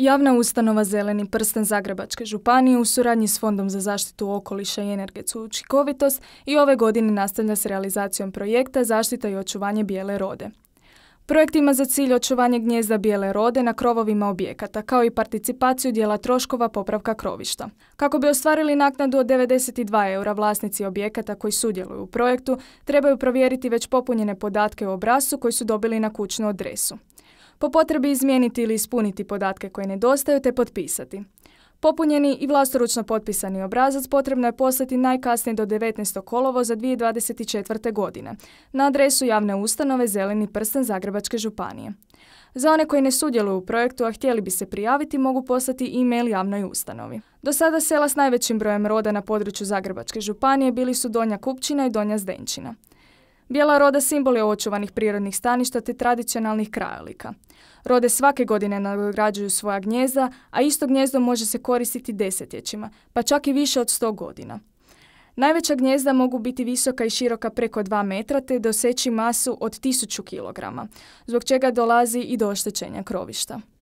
Javna ustanova Zeleni prsten Zagrebačke županije u suradnji s Fondom za zaštitu okoliša i energetsku učinkovitost i ove godine nastavlja s realizacijom projekta Zaštita i očuvanje bijele rode. Projekt ima za cilj očuvanje gnjezda bijele rode na krovovima objekata, kao i participaciju dijela troškova popravka krovišta. Kako bi ostvarili naknadu od 92 eura vlasnici objekata koji sudjeluju u projektu, trebaju provjeriti već popunjene podatke u obrascu koji su dobili na kućnu adresu. Po potrebi izmijeniti ili ispuniti podatke koje nedostaju te potpisati. Popunjeni i vlastoručno potpisani obrazac potrebno je poslati najkasnije do 19. kolovo za 2024. godine na adresu javne ustanove Zeleni prsten Zagrebačke županije. Za one koji ne sudjeluju u projektu, a htjeli bi se prijaviti, mogu poslati e-mail javnoj ustanovi. Do sada sela s najvećim brojem roda na području Zagrebačke županije bili su Donja Kupčina i Donja Zdenčina. Bijela roda simbol je očuvanih prirodnih staništa te tradicionalnih krajolika. Rode svake godine nagrađuju svoja gnjezda, a isto gnjezdo može se koristiti desetljećima, pa čak i više od sto godina. Najveća gnjezda mogu biti visoka i široka preko 2 metra te doseći masu od 1000 kg, zbog čega dolazi i do oštećenja krovišta.